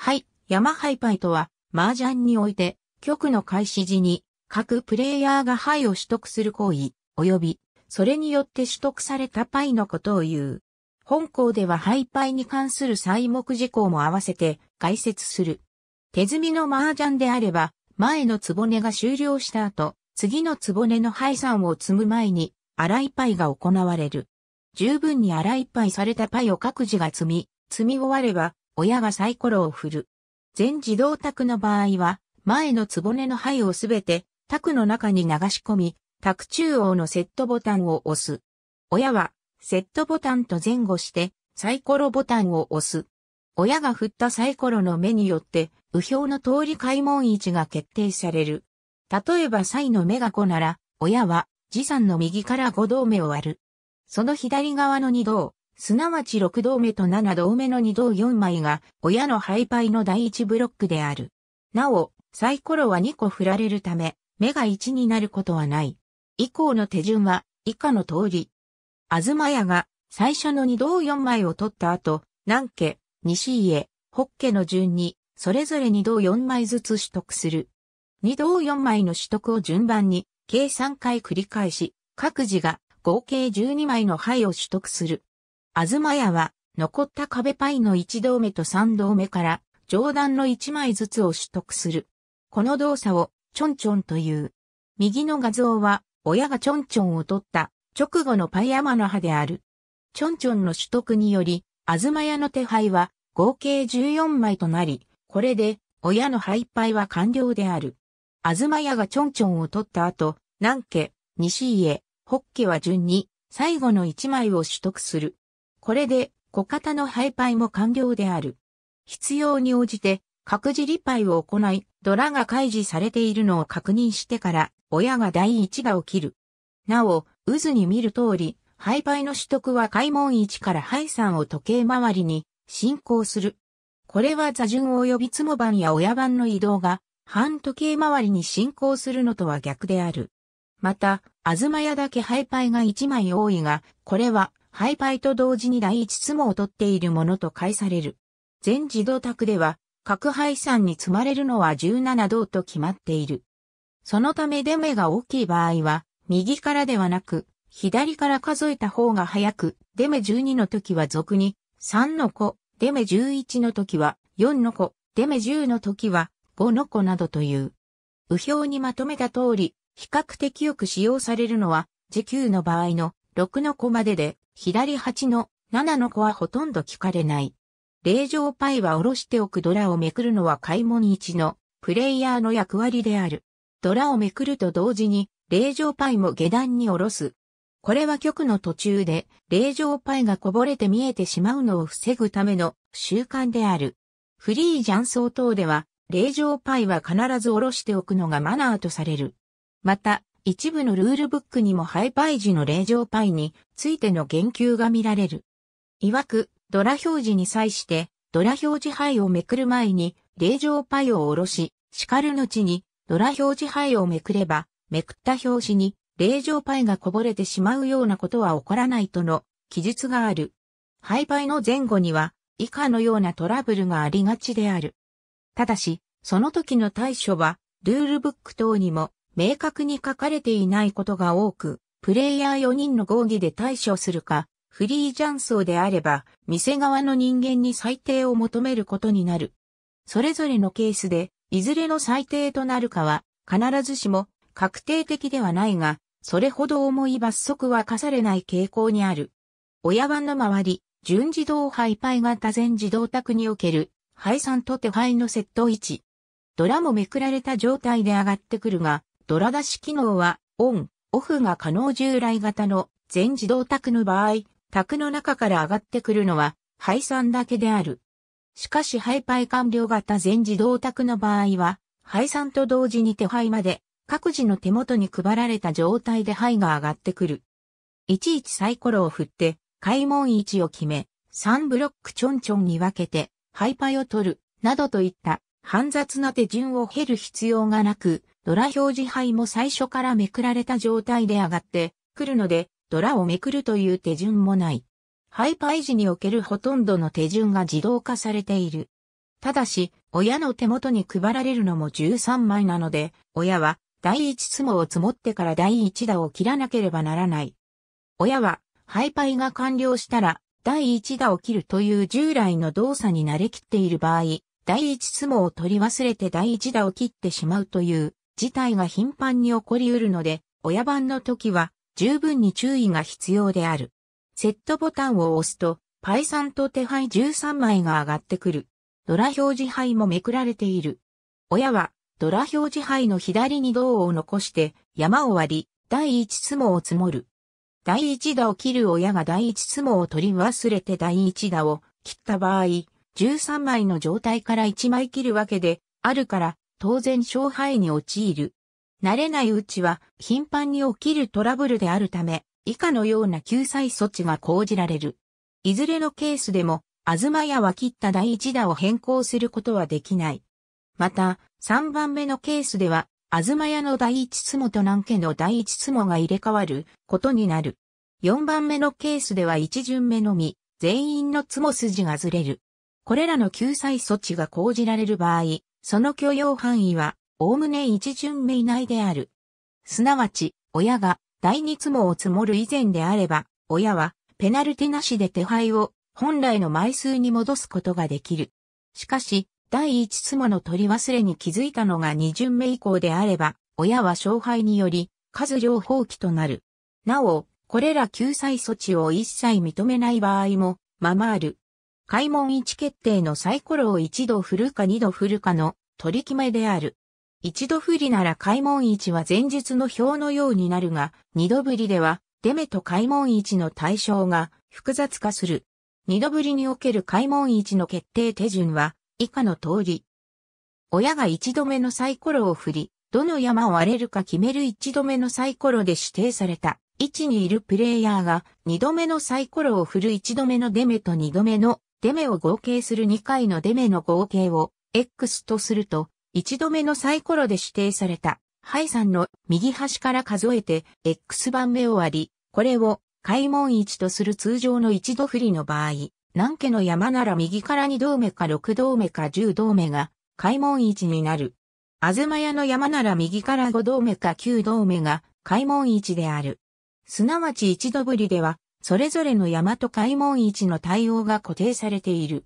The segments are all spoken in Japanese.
ハイ、山ハイパイとは、麻雀において、局の開始時に、各プレイヤーがハイを取得する行為、及び、それによって取得されたパイのことを言う。本校ではハイパイに関する細目事項も合わせて解説する。手積みの麻雀であれば、前のねが終了した後、次のねのハイさんを積む前に、荒いパイが行われる。十分に荒いパイされたパイを各自が積み、積み終われば、親がサイコロを振る。全自動卓の場合は、前のねの牌をすべて、卓の中に流し込み、卓中央のセットボタンを押す。親は、セットボタンと前後して、サイコロボタンを押す。親が振ったサイコロの目によって、右表の通り開門位置が決定される。例えばサイの目が5なら、親は、持参の右から5道目を割る。その左側の2道、すなわち6同目と7同目の2同4枚が親のハイパイの第1ブロックである。なお、サイコロは2個振られるため、目が1になることはない。以降の手順は以下の通り。あずまやが最初の2同4枚を取った後、南家、西家、北家の順に、それぞれ2同4枚ずつ取得する。2同4枚の取得を順番に、計3回繰り返し、各自が合計12枚の牌を取得する。東屋は、残った壁パイの1同目と3同目から、上段の1枚ずつを取得する。この動作を、ちょんちょんという。右の画像は、親がちょんちょんを取った直後のパイ山の葉である。ちょんちょんの取得により、東屋の手配は合計14枚となり、これで親のパイは完了である。東屋がちょんちょんを取った後、南家、西家、北家は順に最後の1枚を取得する。これで、小型のハイパイも完了である。必要に応じて、各自リパイを行い、ドラが開示されているのを確認してから、親が第一が起きる。なお、渦に見る通り、ハイパイの取得は開門1からハイ3を時計回りに進行する。これは座順及びつも番や親番の移動が半時計回りに進行するのとは逆である。また、あずまやだけハイパイが1枚多いが、これは廃イと同時に第一相撲を取っているものと解される。全自動卓では、核廃産に積まれるのは17道と決まっている。そのため出目が大きい場合は、右からではなく、左から数えた方が早く、出目12の時は俗に、3の子、出目11の時は、4の子、出目10の時は、5の子などという。右表にまとめた通り、比較的よく使用されるのは、時給の場合の6の子までで、左8の7の子はほとんど聞かれない。霊場パイは下ろしておくドラをめくるのは開門1のプレイヤーの役割である。ドラをめくると同時に霊場パイも下段に下ろす。これは局の途中で霊場パイがこぼれて見えてしまうのを防ぐための習慣である。フリージャン層等では霊場パイは必ず下ろしておくのがマナーとされる。また、一部のルールブックにもハイパイ時の令状パイについての言及が見られる。いわく、ドラ表示に際して、ドラ表示牌をめくる前に、令状パイを下ろし、叱る後に、ドラ表示牌をめくれば、めくった表紙に、令状パイがこぼれてしまうようなことは起こらないとの記述がある。ハイパイの前後には、以下のようなトラブルがありがちである。ただし、その時の対処は、ルールブック等にも明確に書かれていないことが多く、プレイヤー4人の合議で対処するか、フリージャンーであれば、店側の人間に裁定を求めることになる。それぞれのケースで、いずれの裁定となるかは、必ずしも確定的ではないが、それほど重い罰則は課されない傾向にある。親番の周り、順自動配イ型全自動宅における、配算と手配のセット位置。ドラもめくられた状態で上がってくるが、ドラ出し機能は、オン、オフが可能従来型の全自動卓の場合、卓の中から上がってくるのは、配算だけである。しかしハイパイ完了型全自動卓の場合は、配算と同時に手配まで、各自の手元に配られた状態で配が上がってくる。いちいちサイコロを振って、開門位置を決め、3ブロックちょんちょんに分けて、ハイパイを取る、などといった、煩雑な手順を経る必要がなく、ドラ表示牌も最初からめくられた状態で上がってくるので、ドラをめくるという手順もない。ハイパイ時におけるほとんどの手順が自動化されている。ただし、親の手元に配られるのも13枚なので、親は第1相撲を積もってから第1打を切らなければならない。親は、ハイパイが完了したら、第1打を切るという従来の動作に慣れきっている場合、第1相撲を取り忘れて第1打を切ってしまうという事態が頻繁に起こり得るので、親番の時は十分に注意が必要である。セットボタンを押すと、パイさんと手配13枚が上がってくる。ドラ表示牌もめくられている。親は、ドラ表示牌の左に銅を残して、山を割り、第一相撲を積もる。第一打を切る親が第一相撲を取り忘れて第一打を切った場合、13枚の状態から1枚切るわけで、あるから、当然勝敗に陥る。慣れないうちは頻繁に起きるトラブルであるため、以下のような救済措置が講じられる。いずれのケースでも、あずま屋は切った第一打を変更することはできない。また、3番目のケースでは、あずま屋の第一相撲と南家の第一相撲が入れ替わることになる。4番目のケースでは一巡目のみ、全員の相撲筋がずれる。これらの救済措置が講じられる場合、その許容範囲は、おおむね一巡目以内である。すなわち、親が第二つもを積もる以前であれば、親はペナルティなしで手配を本来の枚数に戻すことができる。しかし、第一つもの取り忘れに気づいたのが二巡目以降であれば、親は勝敗により、数量放棄となる。なお、これら救済措置を一切認めない場合も、ままある。開門位置決定のサイコロを一度振るか二度振るかの取り決めである。一度振りなら開門位置は前述の表のようになるが、二度振りでは、デメと開門位置の対象が複雑化する。二度振りにおける開門位置の決定手順は、以下の通り。親が一度目のサイコロを振り、どの山を荒れるか決める一度目のサイコロで指定された位置にいるプレイヤーが二度目のサイコロを振る一度目のデメと二度目のデメを合計する2回のデメの合計を X とすると、1度目のサイコロで指定された、ハイさんの右端から数えて X 番目を割り、これを開門1とする通常の1度振りの場合、何家の山なら右から2度目か6度目か10目が開門1になる。あずまやの山なら右から5度目か9度目が開門1である。すなわち1度振りでは、それぞれの山と開門位置の対応が固定されている。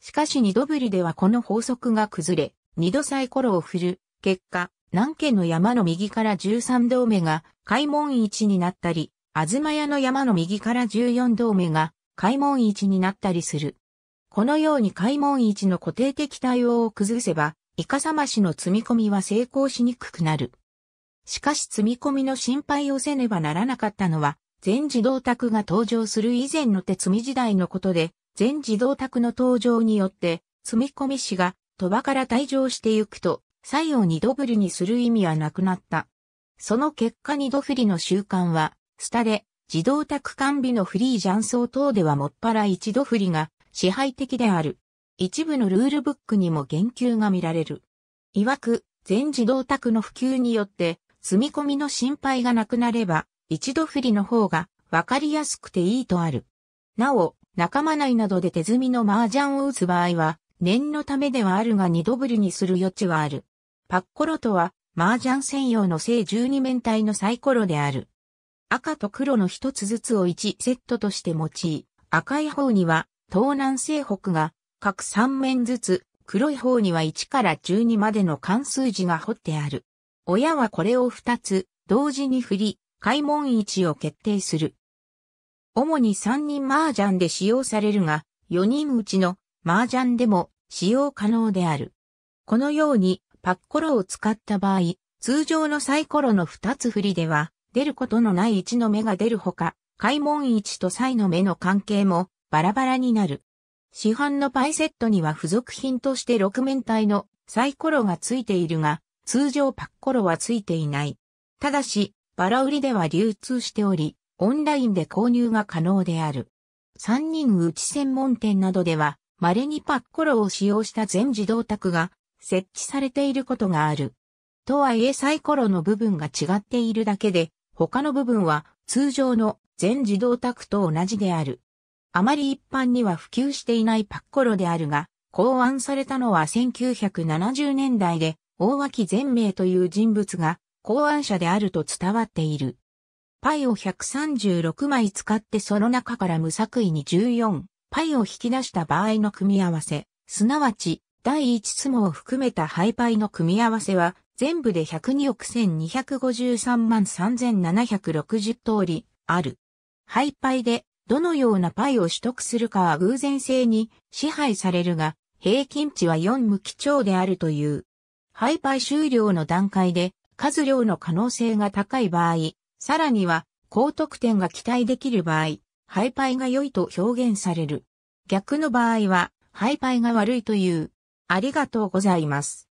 しかし二度振りではこの法則が崩れ、二度サイコロを振る、結果、南家の山の右から13道目が開門位置になったり、東屋の山の右から14道目が開門位置になったりする。このように開門位置の固定的対応を崩せば、イカサマシの積み込みは成功しにくくなる。しかし積み込みの心配をせねばならなかったのは、全自動卓が登場する以前の手積み時代のことで、全自動卓の登場によって、積み込み師が鳥場から退場してゆくと、作用二度振りにする意味はなくなった。その結果二度振りの習慣は、スタで、自動卓完備のフリージャンソー等ではもっぱら一度振りが支配的である。一部のルールブックにも言及が見られる。曰く、全自動卓の普及によって、積み込みの心配がなくなれば、一度振りの方がわかりやすくていいとある。なお、仲間内などで手積みの麻雀を打つ場合は、念のためではあるが二度振りにする余地はある。パッコロとは、麻雀専用の正十二面体のサイコロである。赤と黒の一つずつを一セットとして用い、赤い方には、東南西北が、各三面ずつ、黒い方には一から十二までの関数字が彫ってある。親はこれを二つ、同時に振り、開門位置を決定する。主に3人麻雀で使用されるが、4人うちの麻雀でも使用可能である。このようにパッコロを使った場合、通常のサイコロの2つ振りでは、出ることのない位置の目が出るほか、開門位置とサイの目の関係もバラバラになる。市販のパイセットには付属品として6面体のサイコロが付いているが、通常パッコロは付いていない。ただし、バラ売りでは流通しており、オンラインで購入が可能である。3人打ち専門店などでは、稀にパッコロを使用した全自動卓が設置されていることがある。とはいえサイコロの部分が違っているだけで、他の部分は通常の全自動卓と同じである。あまり一般には普及していないパッコロであるが、考案されたのは1970年代で、大脇全名という人物が考案者であると伝わっている。パイを136枚使ってその中から無作為に14パイを引き出した場合の組み合わせ、すなわち第1相撲を含めたハイパイの組み合わせは全部で102億1253万3760通りある。ハイパイでどのようなパイを取得するかは偶然性に支配されるが、平均値は4無基調であるという。ハイパイ終了の段階で数量の可能性が高い場合、さらには高得点が期待できる場合、ハイパイが良いと表現される。逆の場合は、ハイパイが悪いという。ありがとうございます。